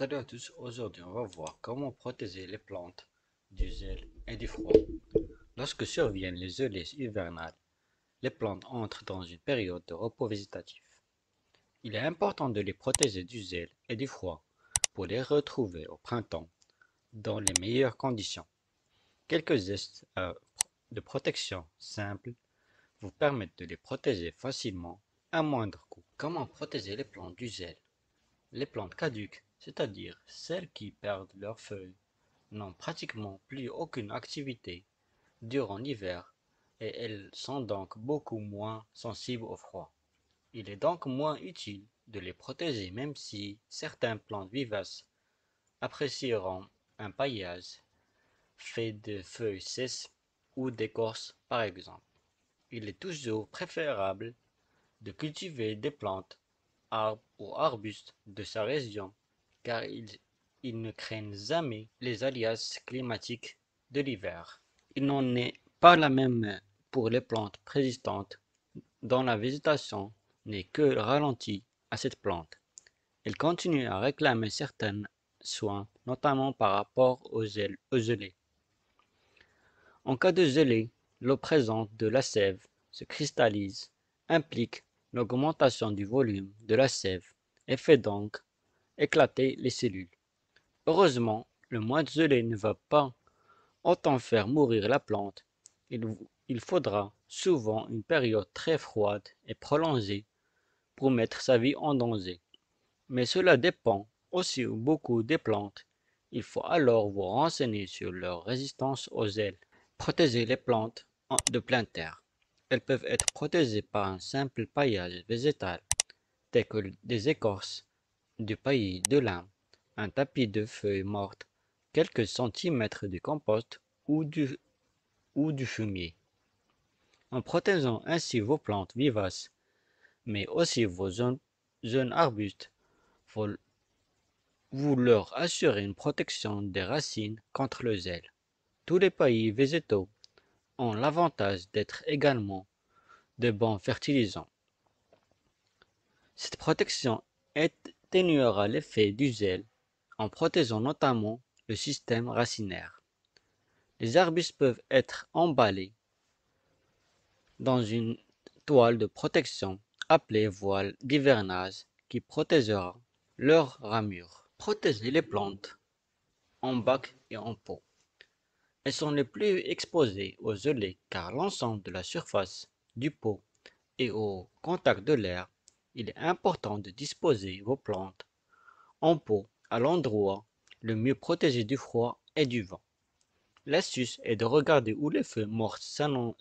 Salut à tous, aujourd'hui on va voir comment protéger les plantes du gel et du froid. Lorsque surviennent les gelées hivernales, les plantes entrent dans une période de repos végétatif. Il est important de les protéger du gel et du froid pour les retrouver au printemps dans les meilleures conditions. Quelques gestes euh, de protection simples vous permettent de les protéger facilement à moindre coût. Comment protéger les plantes du gel Les plantes caduques c'est-à-dire celles qui perdent leurs feuilles, n'ont pratiquement plus aucune activité durant l'hiver et elles sont donc beaucoup moins sensibles au froid. Il est donc moins utile de les protéger même si certaines plantes vivaces apprécieront un paillage fait de feuilles sèches ou d'écorce par exemple. Il est toujours préférable de cultiver des plantes, arbres ou arbustes de sa région car ils, ne craignent jamais les alias climatiques de l'hiver. Il n'en est pas la même pour les plantes présistantes dont la végétation n'est que ralentie à cette plante. Elle continue à réclamer certains soins, notamment par rapport aux, gel aux En cas de gelée, l'eau présente de la sève se cristallise, implique l'augmentation du volume de la sève et fait donc éclater les cellules. Heureusement, le mois de zélée ne va pas autant faire mourir la plante. Il, il faudra souvent une période très froide et prolongée pour mettre sa vie en danger. Mais cela dépend aussi beaucoup des plantes. Il faut alors vous renseigner sur leur résistance aux ailes. Protéger les plantes de plein terre. Elles peuvent être protégées par un simple paillage végétal, tel que des écorces, du paillis de lin, un tapis de feuilles mortes, quelques centimètres de compost ou du, ou du fumier. En protégeant ainsi vos plantes vivaces, mais aussi vos zones, arbustes, vous leur assurez une protection des racines contre le zèle. Tous les paillis végétaux ont l'avantage d'être également de bons fertilisants. Cette protection est atténuera l'effet zèle en protégeant notamment le système racinaire. Les arbustes peuvent être emballés dans une toile de protection appelée voile d'hivernage qui protégera leurs ramures. Protéger les plantes en bac et en pot. Elles sont les plus exposées aux gelées car l'ensemble de la surface du pot et au contact de l'air il est important de disposer vos plantes en pot à l'endroit le mieux protégé du froid et du vent. L'astuce est de regarder où les feuilles mortes s'annoncent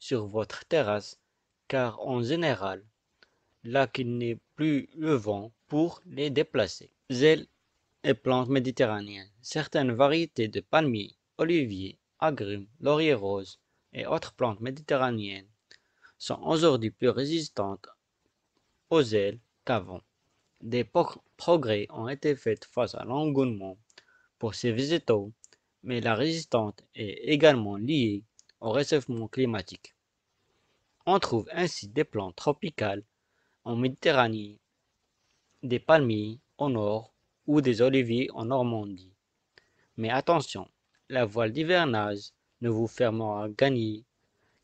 sur votre terrasse car en général, là qu'il n'est plus le vent pour les déplacer. Zèle et plantes méditerranéennes. Certaines variétés de palmiers, oliviers, agrumes, lauriers roses et autres plantes méditerranéennes sont aujourd'hui plus résistantes ailes qu'avant, des progrès ont été faits face à l'engouement pour ces végétaux, mais la résistance est également liée au réchauffement climatique. On trouve ainsi des plantes tropicales en Méditerranée, des palmiers au nord ou des oliviers en Normandie. Mais attention, la voile d'hivernage ne vous fermera gagner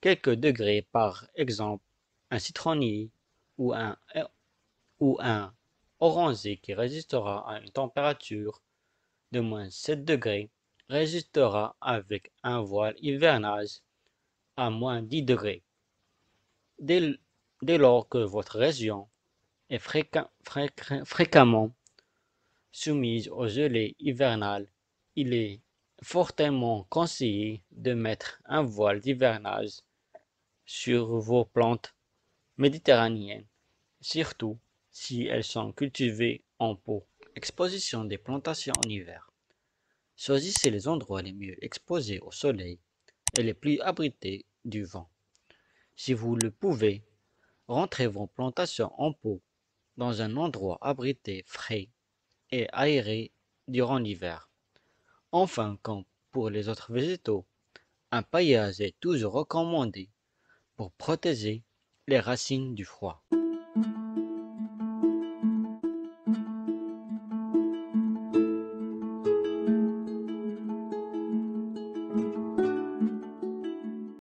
quelques degrés par exemple un citronnier ou un, un orangé qui résistera à une température de moins 7 degrés résistera avec un voile hivernage à moins 10 degrés. Dès, dès lors que votre région est fréquemment soumise aux gelées hivernales, il est fortement conseillé de mettre un voile d'hivernage sur vos plantes méditerranéennes surtout si elles sont cultivées en pot. Exposition des plantations en hiver. Choisissez les endroits les mieux exposés au soleil et les plus abrités du vent. Si vous le pouvez, rentrez vos plantations en pot dans un endroit abrité, frais et aéré durant l'hiver. Enfin, comme pour les autres végétaux, un paillage est toujours recommandé pour protéger les racines du froid.